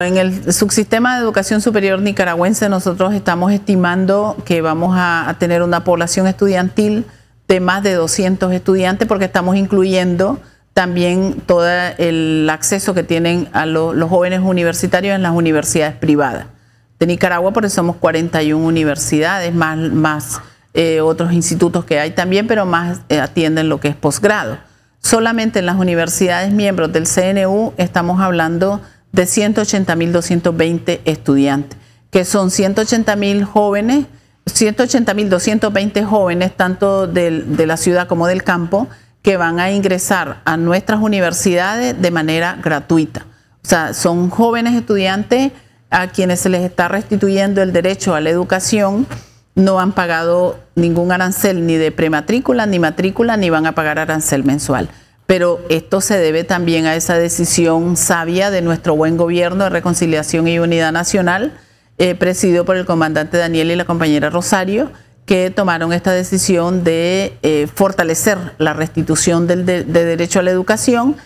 En el subsistema de educación superior nicaragüense nosotros estamos estimando que vamos a, tener una población estudiantil de más de 200 estudiantes porque estamos incluyendo también todo el acceso que tienen a los jóvenes universitarios en las universidades privadas. De Nicaragua por eso somos 41 universidades, más, eh, otros institutos que hay también, pero más eh, atienden lo que es posgrado. Solamente en las universidades miembros del CNU estamos hablando de de 180.220 estudiantes, que son 180.000 jóvenes, 180.220 jóvenes, tanto de la ciudad como del campo, que van a ingresar a nuestras universidades de manera gratuita. O sea, son jóvenes estudiantes a quienes se les está restituyendo el derecho a la educación, no han pagado ningún arancel ni de prematrícula, ni matrícula, ni van a pagar arancel mensual pero esto se debe también a esa decisión sabia de nuestro buen gobierno de reconciliación y unidad nacional, eh, presidido por el comandante Daniel y la compañera Rosario, que tomaron esta decisión de eh, fortalecer la restitución del de derecho a la educación